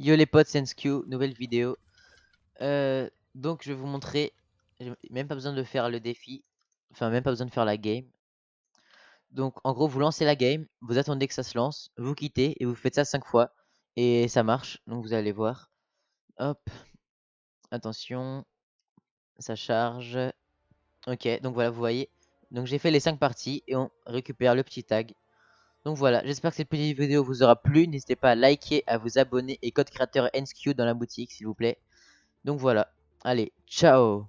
Yo les potes, SenseQ, nouvelle vidéo. Euh, donc je vais vous montrer, même pas besoin de faire le défi, enfin même pas besoin de faire la game. Donc en gros vous lancez la game, vous attendez que ça se lance, vous quittez et vous faites ça 5 fois. Et ça marche, donc vous allez voir. Hop, attention, ça charge. Ok, donc voilà vous voyez. Donc j'ai fait les 5 parties et on récupère le petit tag. Donc voilà, j'espère que cette petite vidéo vous aura plu. N'hésitez pas à liker, à vous abonner et code créateur NSQ dans la boutique s'il vous plaît. Donc voilà, allez, ciao